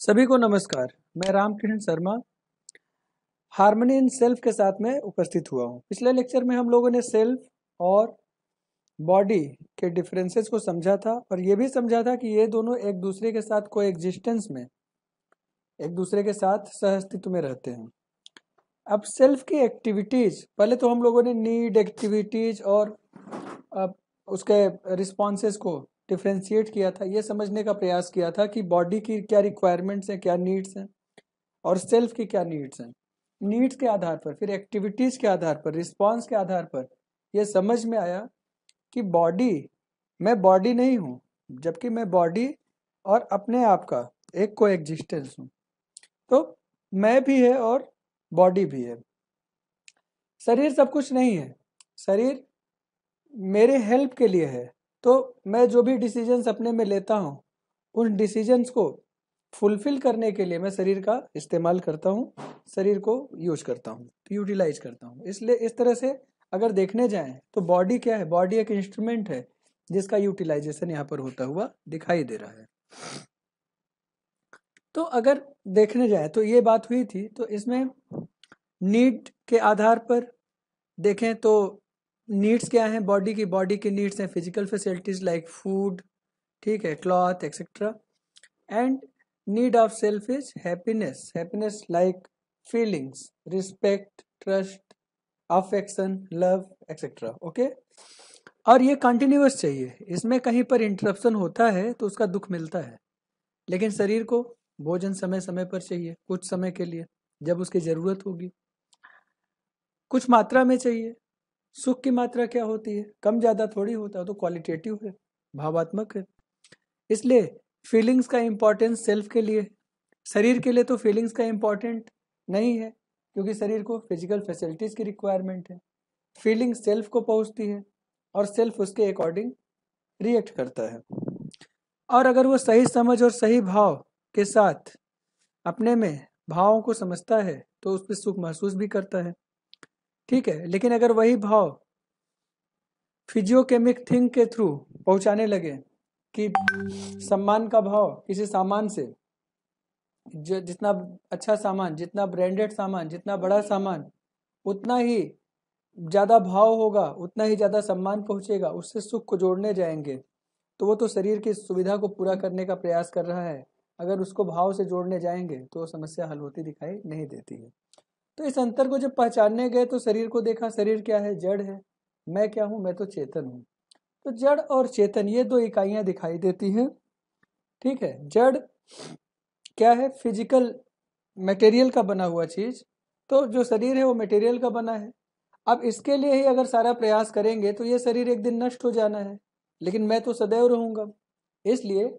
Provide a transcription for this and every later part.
सभी को नमस्कार मैं Ramkrishna Sharma harmony in self के साथ में उपस्थित हुआ हूँ पिछले लेक्चर में हम लोगों ने सेल्फ और बॉडी के डिफरेंसेस को समझा था और ये भी समझा था कि ये दोनों एक दूसरे के साथ को एग्जिस्टेंस में एक दूसरे के साथ सहअस्तित्व में रहते हैं अब सेल्फ की एक्टिविटीज़ पहले तो हम लोगों ने नीड एक्टिविटीज़ और अब उसके रिस्पॉन्सेज को डिफ्रेंशिएट किया था ये समझने का प्रयास किया था कि बॉडी की क्या रिक्वायरमेंट्स हैं क्या नीड्स हैं और सेल्फ की क्या नीड्स हैं नीड्स के आधार पर फिर एक्टिविटीज़ के आधार पर रिस्पॉन्स के आधार पर यह समझ में आया कि बॉडी मैं बॉडी नहीं हूँ जबकि मैं बॉडी और अपने आप का एक को एग्जिस्टेंस हूँ तो मैं भी है और बॉडी भी है शरीर सब कुछ नहीं है शरीर मेरे हेल्प के लिए है तो मैं जो भी डिसीजंस अपने में लेता हूँ उन डिसीजंस को फुलफिल करने के लिए मैं शरीर का इस्तेमाल करता हूँ शरीर को यूज करता हूँ यूटिलाइज करता हूँ इसलिए इस तरह से अगर देखने जाएं तो बॉडी क्या है बॉडी एक इंस्ट्रूमेंट है जिसका यूटिलाइजेशन यहाँ पर होता हुआ दिखाई दे रहा है तो अगर देखने जाए तो ये बात हुई थी तो इसमें नीड के आधार पर देखें तो नीड्स क्या हैं बॉडी की बॉडी की नीड्स हैं फिजिकल फैसिलिटीज़ लाइक फूड ठीक है cloth etcetera and need of self is happiness happiness like feelings respect trust affection love etcetera okay और ये कंटिन्यूस चाहिए इसमें कहीं पर इंटरप्शन होता है तो उसका दुख मिलता है लेकिन शरीर को भोजन समय समय पर चाहिए कुछ समय के लिए जब उसकी ज़रूरत होगी कुछ मात्रा में चाहिए सुख की मात्रा क्या होती है कम ज़्यादा थोड़ी होता है तो क्वालिटेटिव है भावात्मक है इसलिए फीलिंग्स का इंपॉर्टेंस सेल्फ के लिए शरीर के लिए तो फीलिंग्स का इंपॉर्टेंट नहीं है क्योंकि शरीर को फिजिकल फैसिलिटीज़ की रिक्वायरमेंट है फीलिंग सेल्फ को पहुंचती है और सेल्फ उसके अकॉर्डिंग रिएक्ट करता है और अगर वो सही समझ और सही भाव के साथ अपने में भावों को समझता है तो उस पर सुख महसूस भी करता है ठीक है लेकिन अगर वही भाव फिजियोकेमिक थिंक के थ्रू पहुंचाने लगे कि सम्मान का भाव किसी सामान से जो जितना अच्छा सामान जितना ब्रांडेड सामान जितना बड़ा सामान उतना ही ज़्यादा भाव होगा उतना ही ज़्यादा सम्मान पहुँचेगा उससे सुख को जोड़ने जाएंगे तो वो तो शरीर की सुविधा को पूरा करने का प्रयास कर रहा है अगर उसको भाव से जोड़ने जाएंगे तो समस्या हल होती दिखाई नहीं देती है तो इस अंतर को जब पहचानने गए तो शरीर को देखा शरीर क्या है जड़ है मैं क्या हूँ मैं तो चेतन हूँ तो जड़ और चेतन ये दो इकाइयां दिखाई देती हैं ठीक है जड़ क्या है फिजिकल मटेरियल का बना हुआ चीज तो जो शरीर है वो मटेरियल का बना है अब इसके लिए ही अगर सारा प्रयास करेंगे तो ये शरीर एक दिन नष्ट हो जाना है लेकिन मैं तो सदैव रहूंगा इसलिए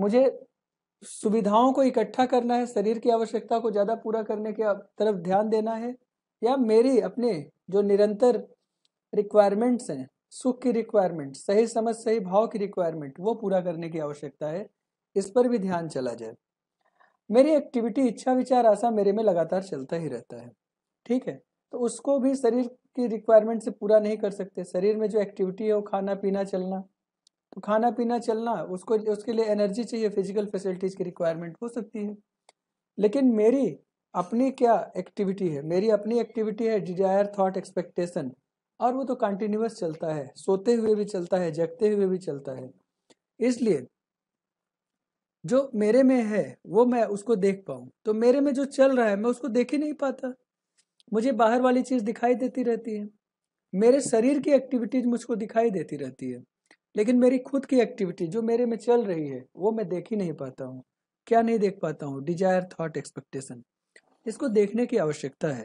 मुझे सुविधाओं को इकट्ठा करना है शरीर की आवश्यकता को ज़्यादा पूरा करने के तरफ ध्यान देना है या मेरी अपने जो निरंतर रिक्वायरमेंट्स हैं सुख की रिक्वायरमेंट सही समझ सही भाव की रिक्वायरमेंट वो पूरा करने की आवश्यकता है इस पर भी ध्यान चला जाए मेरी एक्टिविटी इच्छा विचार आशा मेरे में लगातार चलता ही रहता है ठीक है तो उसको भी शरीर की रिक्वायरमेंट से पूरा नहीं कर सकते शरीर में जो एक्टिविटी है वो खाना पीना चलना तो खाना पीना चलना उसको उसके लिए एनर्जी चाहिए फिजिकल फैसिलिटीज़ की रिक्वायरमेंट हो सकती है लेकिन मेरी अपनी क्या एक्टिविटी है मेरी अपनी एक्टिविटी है डिजायर थॉट एक्सपेक्टेशन और वो तो कंटिन्यूस चलता है सोते हुए भी चलता है जगते हुए भी चलता है इसलिए जो मेरे में है वो मैं उसको देख पाऊँ तो मेरे में जो चल रहा है मैं उसको देख ही नहीं पाता मुझे बाहर वाली चीज़ दिखाई देती रहती है मेरे शरीर की एक्टिविटीज मुझको दिखाई देती रहती है लेकिन मेरी खुद की एक्टिविटी जो मेरे में चल रही है वो मैं देख ही नहीं पाता हूँ क्या नहीं देख पाता हूँ डिजायर थॉट एक्सपेक्टेशन इसको देखने की आवश्यकता है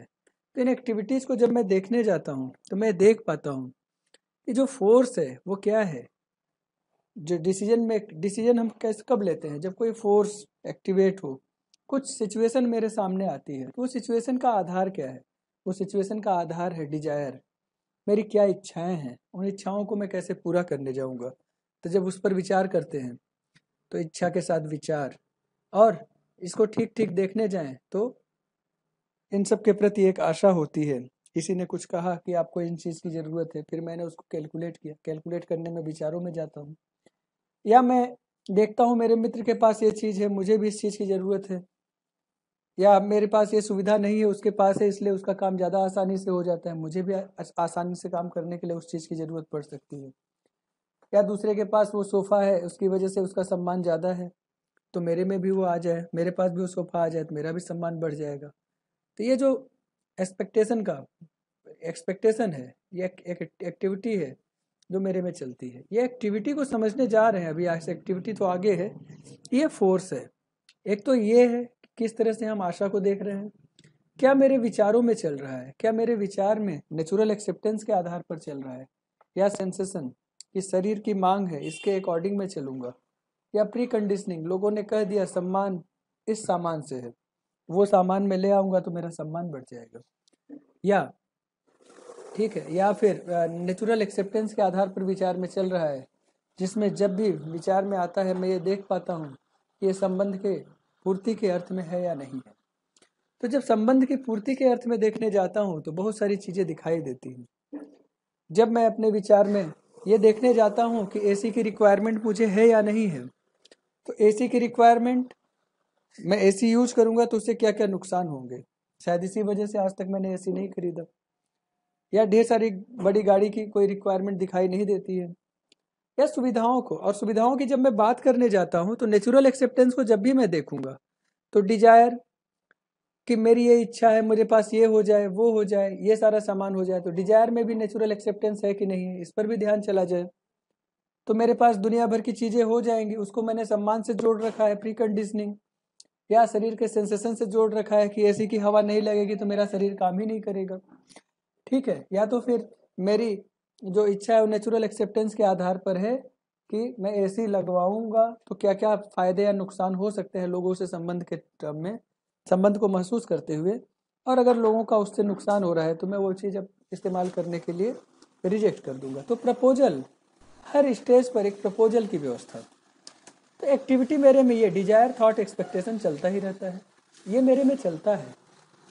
तो इन एक्टिविटीज़ को जब मैं देखने जाता हूँ तो मैं देख पाता हूँ कि जो फोर्स है वो क्या है जो डिसीजन में डिसीजन हम कैसे कब लेते हैं जब कोई फोर्स एक्टिवेट हो कुछ सिचुएशन मेरे सामने आती है तो उस सिचुएशन का आधार क्या है उस सिचुएशन का आधार है डिजायर मेरी क्या इच्छाएं हैं उन इच्छाओं को मैं कैसे पूरा करने जाऊंगा तो जब उस पर विचार करते हैं तो इच्छा के साथ विचार और इसको ठीक ठीक देखने जाएं तो इन सब के प्रति एक आशा होती है किसी ने कुछ कहा कि आपको इन चीज़ की ज़रूरत है फिर मैंने उसको कैलकुलेट किया कैलकुलेट करने में विचारों में जाता हूँ या मैं देखता हूँ मेरे मित्र के पास ये चीज़ है मुझे भी इस चीज़ की ज़रूरत है या मेरे पास ये सुविधा नहीं है उसके पास है इसलिए उसका काम ज़्यादा आसानी से हो जाता है मुझे भी आसानी से काम करने के लिए उस चीज़ की ज़रूरत पड़ सकती है या दूसरे के पास वो सोफ़ा है उसकी वजह से उसका सम्मान ज़्यादा है तो मेरे में भी वो आ जाए मेरे पास भी वो सोफ़ा आ जाए तो मेरा भी सम्मान बढ़ जाएगा तो ये जो एक्सपेक्टेशन का एक्सपेक्टेशन है ये एक, एक, एक्टिविटी है जो मेरे में चलती है ये एक्टिविटी को समझने जा रहे हैं अभी एक्टिविटी तो आगे है ये फोर्स है एक तो ये है किस तरह से हम आशा को देख रहे हैं क्या मेरे विचारों में चल रहा है क्या मेरे विचार में नेचुरल एक्सेप्टेंस के आधार पर चल रहा है या सेंसेशन कि शरीर की मांग है इसके अकॉर्डिंग में चलूंगा या प्री कंडीशनिंग लोगों ने कह दिया सम्मान इस सामान से है वो सामान मैं ले आऊंगा तो मेरा सम्मान बढ़ जाएगा या ठीक है या फिर नेचुरल एक्सेप्टेंस के आधार पर विचार में चल रहा है जिसमें जब भी विचार में आता है मैं ये देख पाता हूँ कि ये संबंध के पूर्ति के अर्थ में है या नहीं है तो जब संबंध की पूर्ति के अर्थ में देखने जाता हूँ तो बहुत सारी चीज़ें दिखाई देती हैं जब मैं अपने विचार में ये देखने जाता हूँ कि एसी की रिक्वायरमेंट मुझे है या नहीं है तो एसी की रिक्वायरमेंट मैं एसी यूज करूँगा तो उससे क्या क्या नुकसान होंगे शायद इसी वजह से आज तक मैंने एसी नहीं खरीदा या ढेर सारी बड़ी गाड़ी की कोई रिक्वायरमेंट दिखाई नहीं देती है या सुविधाओं को और सुविधाओं की जब मैं बात करने जाता हूँ तो नेचुरल एक्सेप्टेंस को जब भी मैं देखूंगा तो डिजायर कि मेरी ये इच्छा है मुझे पास ये हो जाए वो हो जाए ये सारा सामान हो जाए तो डिजायर में भी नेचुरल एक्सेप्टेंस है कि नहीं है इस पर भी ध्यान चला जाए तो मेरे पास दुनिया भर की चीज़ें हो जाएंगी उसको मैंने सम्मान से जोड़ रखा है प्री कंडीशनिंग या शरीर के सेंसेशन से जोड़ रखा है कि ऐसी की हवा नहीं लगेगी तो मेरा शरीर काम ही नहीं करेगा ठीक है या तो फिर मेरी जो इच्छा है वो नेचुरल एक्सेप्टेंस के आधार पर है कि मैं एसी लगवाऊंगा तो क्या क्या फ़ायदे या नुकसान हो सकते हैं लोगों से संबंध के टर्म में संबंध को महसूस करते हुए और अगर लोगों का उससे नुकसान हो रहा है तो मैं वो चीज़ अब इस्तेमाल करने के लिए रिजेक्ट कर दूंगा तो प्रपोजल हर स्टेज पर एक प्रपोजल की व्यवस्था तो एक्टिविटी मेरे में ये डिजायर थॉट एक्सपेक्टेशन चलता ही रहता है ये मेरे में चलता है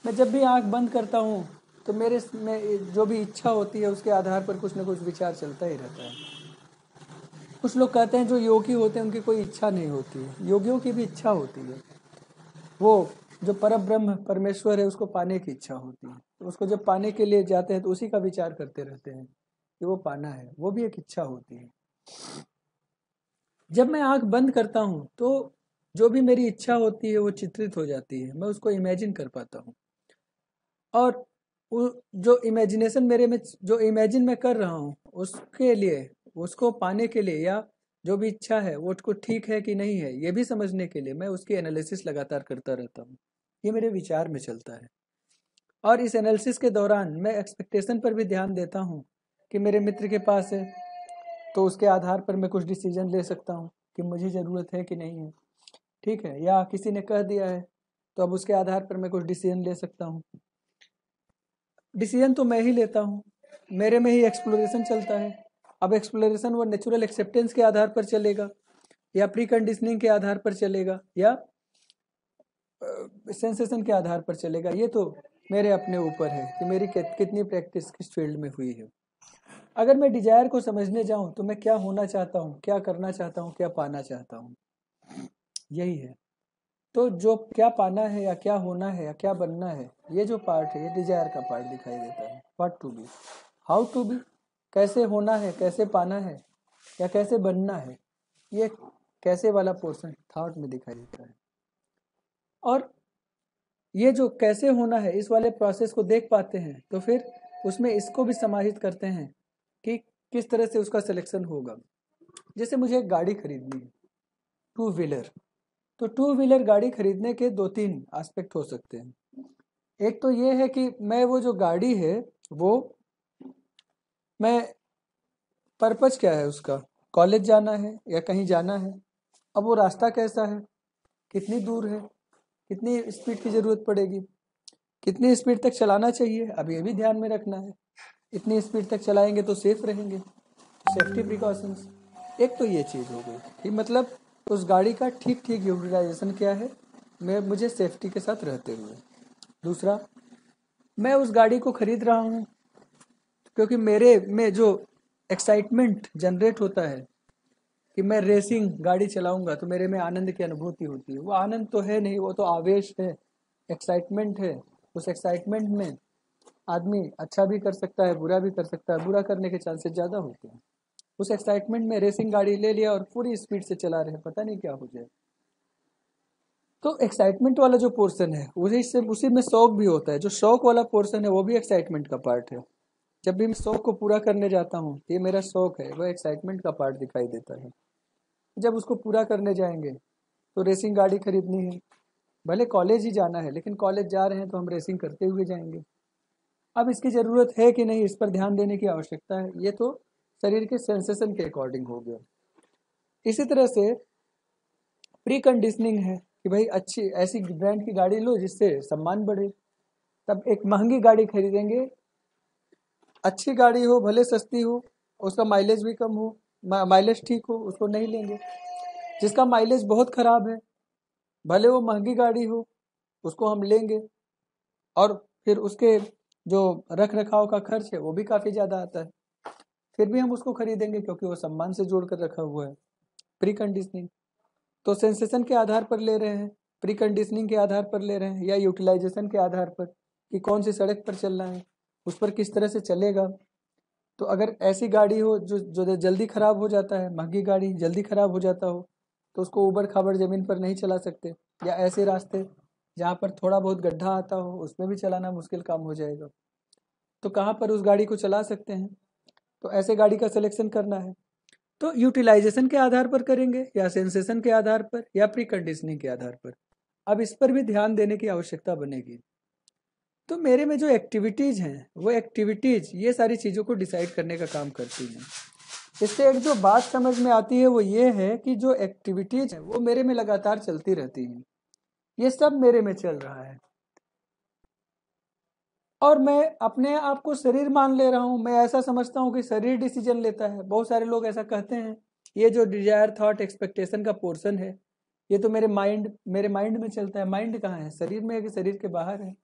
मैं जब भी आँख बंद करता हूँ तो मेरे में जो भी इच्छा होती है उसके आधार पर कुछ ना कुछ विचार चलता ही रहता है कुछ लोग कहते हैं जो योगी होते हैं उनकी कोई इच्छा नहीं होती है योगियों की भी इच्छा होती है वो जो पर ब्रह्म परमेश्वर है उसको पाने की इच्छा होती है तो उसको जब पाने के लिए जाते हैं तो उसी का विचार करते रहते हैं कि वो पाना है वो भी एक इच्छा होती है जब मैं आंख बंद करता हूँ तो जो भी मेरी इच्छा होती है वो चित्रित हो जाती है मैं उसको इमेजिन कर पाता हूँ और जो इमेजिनेशन मेरे में जो इमेजिन मैं कर रहा हूँ उसके लिए उसको पाने के लिए या जो भी इच्छा है वो उसको ठीक है कि नहीं है ये भी समझने के लिए मैं उसकी एनालिसिस लगातार करता रहता हूँ ये मेरे विचार में चलता है और इस एनालिसिस के दौरान मैं एक्सपेक्टेशन पर भी ध्यान देता हूँ कि मेरे मित्र के पास है तो उसके आधार पर मैं कुछ डिसीजन ले सकता हूँ कि मुझे ज़रूरत है कि नहीं है ठीक है या किसी ने कह दिया है तो अब उसके आधार पर मैं कुछ डिसीजन ले सकता हूँ डिसीजन तो मैं ही लेता हूँ मेरे में ही एक्सप्लोरेशन चलता है अब एक्सप्लोरेशन वो नेचुरल एक्सेप्टेंस के आधार पर चलेगा या प्री कंडीशनिंग के आधार पर चलेगा या सेंसेशन के आधार पर चलेगा ये तो मेरे अपने ऊपर है कि मेरी कितनी प्रैक्टिस किस फील्ड में हुई है अगर मैं डिजायर को समझने जाऊं तो मैं क्या होना चाहता हूं क्या करना चाहता हूं क्या पाना चाहता हूं यही है तो जो क्या पाना है या क्या होना है या क्या बनना है ये जो पार्ट है ये डिजायर का पार्ट दिखाई देता है what to be how to be कैसे होना है कैसे पाना है या कैसे बनना है ये कैसे वाला पोर्शन थॉट में दिखाई देता है और ये जो कैसे होना है इस वाले प्रोसेस को देख पाते हैं तो फिर उसमें इसको भी समाहित करते हैं कि किस तरह से उसका सिलेक्शन होगा जैसे मुझे एक गाड़ी खरीदनी है टू व्हीलर तो टू व्हीलर गाड़ी खरीदने के दो तीन एस्पेक्ट हो सकते हैं एक तो ये है कि मैं वो जो गाड़ी है वो मैं पर्पज क्या है उसका कॉलेज जाना है या कहीं जाना है अब वो रास्ता कैसा है कितनी दूर है कितनी स्पीड की ज़रूरत पड़ेगी कितनी स्पीड तक चलाना चाहिए अब ये भी ध्यान में रखना है इतनी स्पीड तक चलाएंगे तो सेफ रहेंगे सेफ्टी प्रिकॉशंस एक तो ये चीज़ हो गई कि मतलब उस गाड़ी का ठीक ठीक यूटिलाइजेशन क्या है मैं मुझे सेफ्टी के साथ रहते हुए दूसरा मैं उस गाड़ी को खरीद रहा हूँ क्योंकि मेरे में जो एक्साइटमेंट जनरेट होता है कि मैं रेसिंग गाड़ी चलाऊंगा तो मेरे में आनंद की अनुभूति होती है वो आनंद तो है नहीं वो तो आवेश है एक्साइटमेंट है उस एक्साइटमेंट में आदमी अच्छा भी कर सकता है बुरा भी कर सकता है बुरा करने के चांसेस ज़्यादा होते हैं उस एक्साइटमेंट में रेसिंग गाड़ी ले लिया और पूरी स्पीड से चला रहे पता नहीं क्या हो जाए तो एक्साइटमेंट वाला जो पोर्सन है उसी से उसी में शौक भी होता है जो शौक वाला पोर्सन है वो भी एक्साइटमेंट का पार्ट है जब भी मैं शौक को पूरा करने जाता हूँ ये मेरा शौक है वह एक्साइटमेंट का पार्ट दिखाई देता है जब उसको पूरा करने जाएंगे तो रेसिंग गाड़ी खरीदनी है भले कॉलेज ही जाना है लेकिन कॉलेज जा रहे हैं तो हम रेसिंग करते हुए जाएंगे अब इसकी ज़रूरत है कि नहीं इस पर ध्यान देने की आवश्यकता है ये तो शरीर के सेंसेशन के अकॉर्डिंग हो गया इसी तरह से प्री कंडीशनिंग है कि भाई अच्छी ऐसी ब्रांड की गाड़ी लो जिससे सम्मान बढ़े तब एक महंगी गाड़ी खरीदेंगे अच्छी गाड़ी हो भले सस्ती हो उसका माइलेज भी कम हो माइलेज ठीक हो उसको नहीं लेंगे जिसका माइलेज बहुत खराब है भले वो महंगी गाड़ी हो उसको हम लेंगे और फिर उसके जो रख रखाव का खर्च है वो भी काफ़ी ज़्यादा आता है फिर भी हम उसको खरीदेंगे क्योंकि वो सम्मान से जोड़ कर रखा हुआ है प्री कंडीशनिंग तो सेंसेशन के आधार पर ले रहे हैं प्री कंडीशनिंग के आधार पर ले रहे हैं या यूटिलाइजेशन के आधार पर कि कौन सी सड़क पर चलना है उस पर किस तरह से चलेगा तो अगर ऐसी गाड़ी हो जो जो जल्दी ख़राब हो जाता है महंगी गाड़ी जल्दी ख़राब हो जाता हो तो उसको उबड़ खाबड़ ज़मीन पर नहीं चला सकते या ऐसे रास्ते जहाँ पर थोड़ा बहुत गड्ढा आता हो उसमें भी चलाना मुश्किल काम हो जाएगा तो कहाँ पर उस गाड़ी को चला सकते हैं तो ऐसे गाड़ी का सिलेक्शन करना है तो यूटिलाइजेशन के आधार पर करेंगे या सेंसेशन के आधार पर या प्री कंडीशनिंग के आधार पर अब इस पर भी ध्यान देने की आवश्यकता बनेगी तो मेरे में जो एक्टिविटीज़ हैं वो एक्टिविटीज़ ये सारी चीज़ों को डिसाइड करने का काम करती हैं इससे एक जो बात समझ में आती है वो ये है कि जो एक्टिविटीज़ हैं वो मेरे में लगातार चलती रहती हैं ये सब मेरे में चल रहा है और मैं अपने आप को शरीर मान ले रहा हूँ मैं ऐसा समझता हूँ कि शरीर डिसीजन लेता है बहुत सारे लोग ऐसा कहते हैं ये जो डिजायर थॉट एक्सपेक्टेशन का पोर्सन है ये तो मेरे माइंड मेरे माइंड में चलता है माइंड कहाँ है शरीर में है कि शरीर के बाहर है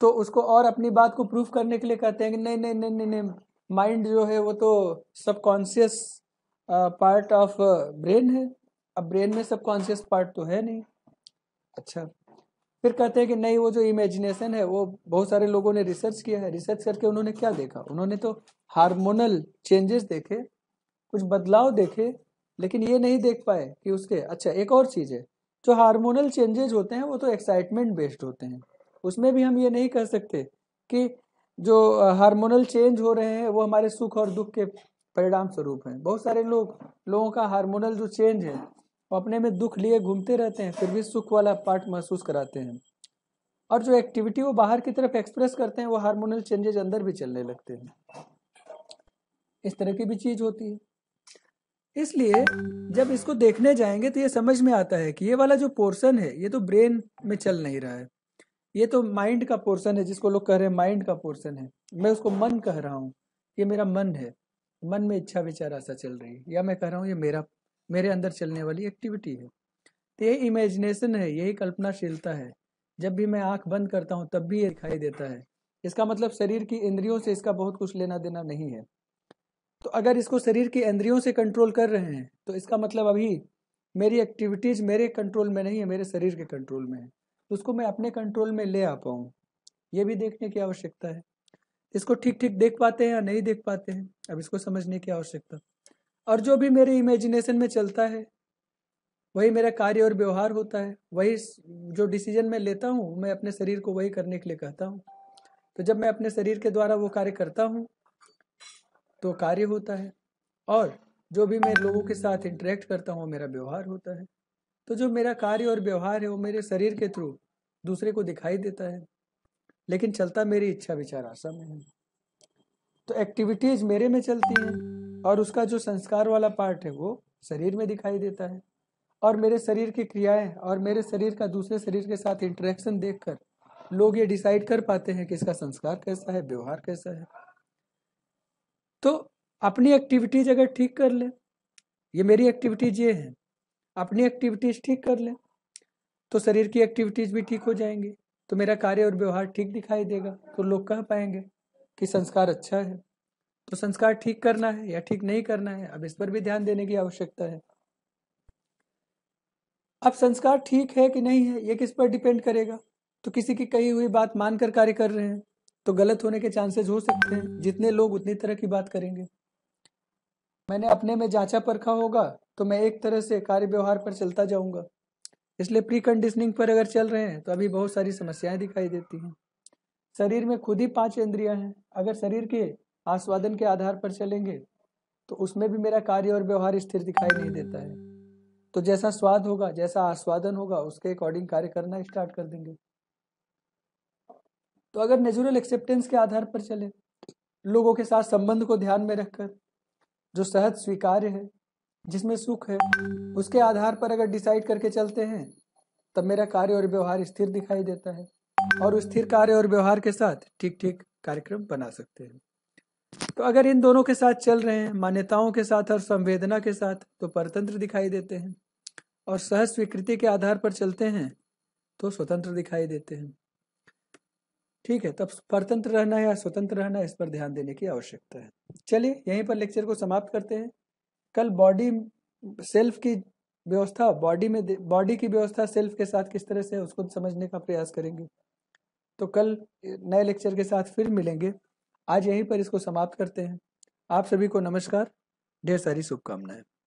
तो उसको और अपनी बात को प्रूफ करने के लिए कहते हैं कि नहीं नहीं नहीं नहीं नहीं माइंड जो है वो तो सबकॉन्शियस पार्ट ऑफ ब्रेन है अब ब्रेन में सबकॉन्शियस पार्ट तो है नहीं अच्छा फिर कहते हैं कि नहीं वो जो इमेजिनेशन है वो बहुत सारे लोगों ने रिसर्च किया है रिसर्च करके उन्होंने क्या देखा उन्होंने तो हार्मोनल चेंजेस देखे कुछ बदलाव देखे लेकिन ये नहीं देख पाए कि उसके अच्छा एक और चीज़ है जो हार्मोनल चेंजेज होते हैं वो तो एक्साइटमेंट बेस्ड होते हैं उसमें भी हम ये नहीं कह सकते कि जो हार्मोनल चेंज हो रहे हैं वो हमारे सुख और दुख के परिणाम स्वरूप हैं बहुत सारे लोग लोगों का हार्मोनल जो चेंज है वो अपने में दुख लिए घूमते रहते हैं फिर भी सुख वाला पार्ट महसूस कराते हैं और जो एक्टिविटी वो बाहर की तरफ एक्सप्रेस करते हैं वो हार्मोनल चेंजेज अंदर भी चलने लगते हैं इस तरह की भी चीज होती है इसलिए जब इसको देखने जाएंगे तो ये समझ में आता है कि ये वाला जो पोर्शन है ये तो ब्रेन में चल नहीं रहा है ये तो माइंड का पोर्शन है जिसको लोग कह रहे हैं माइंड का पोर्शन है मैं उसको मन कह रहा हूँ ये मेरा मन है मन में इच्छा विचार ऐसा चल रही है या मैं कह रहा हूँ ये मेरा मेरे अंदर चलने वाली एक्टिविटी है तो यही इमेजिनेशन है यही कल्पनाशीलता है जब भी मैं आंख बंद करता हूँ तब भी ये दिखाई देता है इसका मतलब शरीर की इंद्रियों से इसका बहुत कुछ लेना देना नहीं है तो अगर इसको शरीर की इंद्रियों से कंट्रोल कर रहे हैं तो इसका मतलब अभी मेरी एक्टिविटीज़ मेरे कंट्रोल में नहीं है मेरे शरीर के कंट्रोल में है तो उसको मैं अपने कंट्रोल में ले आ पाऊँ ये भी देखने की आवश्यकता है इसको ठीक ठीक देख पाते हैं या नहीं देख पाते हैं अब इसको समझने की आवश्यकता और जो भी मेरे इमेजिनेशन में चलता है वही मेरा कार्य और व्यवहार होता है वही जो डिसीजन मैं लेता हूँ मैं अपने शरीर को वही करने के लिए कहता हूँ तो जब मैं अपने शरीर के द्वारा वो कार्य करता हूँ तो कार्य होता है और जो भी मैं लोगों के साथ इंटरेक्ट करता हूँ मेरा व्यवहार होता है तो जो मेरा कार्य और व्यवहार है वो मेरे शरीर के थ्रू दूसरे को दिखाई देता है लेकिन चलता मेरी इच्छा विचार आशा में है तो एक्टिविटीज मेरे में चलती हैं और उसका जो संस्कार वाला पार्ट है वो शरीर में दिखाई देता है और मेरे शरीर की क्रियाएं और मेरे शरीर का दूसरे शरीर के साथ इंटरेक्शन देखकर लोग ये डिसाइड कर पाते हैं कि इसका संस्कार कैसा है व्यवहार कैसा है तो अपनी एक्टिविटीज अगर ठीक कर ले ये मेरी एक्टिविटीज ये है अपनी एक्टिविटीज ठीक कर ले तो शरीर की एक्टिविटीज भी ठीक हो जाएंगी तो मेरा कार्य और व्यवहार ठीक दिखाई देगा तो लोग कह पाएंगे कि संस्कार अच्छा है तो संस्कार ठीक करना है या ठीक नहीं करना है अब इस पर भी ध्यान देने की आवश्यकता है अब संस्कार ठीक है कि नहीं है ये किस पर डिपेंड करेगा तो किसी की कही हुई बात मानकर कार्य कर रहे हैं तो गलत होने के चांसेस हो सकते हैं जितने लोग उतनी तरह की बात करेंगे मैंने अपने में जांचा परखा होगा तो मैं एक तरह से कार्य व्यवहार पर चलता जाऊंगा इसलिए प्री कंडीशनिंग पर अगर चल रहे हैं तो अभी बहुत सारी समस्याएं दिखाई देती हैं शरीर में खुद ही पांच इंद्रियां हैं अगर शरीर के आस्वादन के आधार पर चलेंगे तो उसमें भी मेरा कार्य और व्यवहार स्थिर दिखाई नहीं देता है तो जैसा स्वाद होगा जैसा आस्वादन होगा उसके अकॉर्डिंग कार्य करना स्टार्ट कर देंगे तो अगर नेचुरल एक्सेप्टेंस के आधार पर चले लोगों के साथ संबंध को ध्यान में रखकर जो सहज स्वीकार्य है जिसमें सुख है उसके आधार पर अगर डिसाइड करके चलते हैं तब मेरा कार्य और व्यवहार स्थिर दिखाई देता है और स्थिर कार्य और व्यवहार के साथ ठीक ठीक कार्यक्रम बना सकते हैं तो अगर इन दोनों के साथ चल रहे हैं मान्यताओं के साथ और संवेदना के साथ तो परतंत्र दिखाई देते हैं और सहज स्वीकृति के आधार पर चलते हैं तो स्वतंत्र दिखाई देते हैं ठीक है तब परतंत्र रहना या स्वतंत्र रहना इस पर ध्यान देने की आवश्यकता है चलिए यहीं पर लेक्चर को समाप्त करते हैं कल बॉडी सेल्फ की व्यवस्था बॉडी में बॉडी की व्यवस्था सेल्फ के साथ किस तरह से उसको समझने का प्रयास करेंगे तो कल नए लेक्चर के साथ फिर मिलेंगे आज यहीं पर इसको समाप्त करते हैं आप सभी को नमस्कार ढेर सारी शुभकामनाएं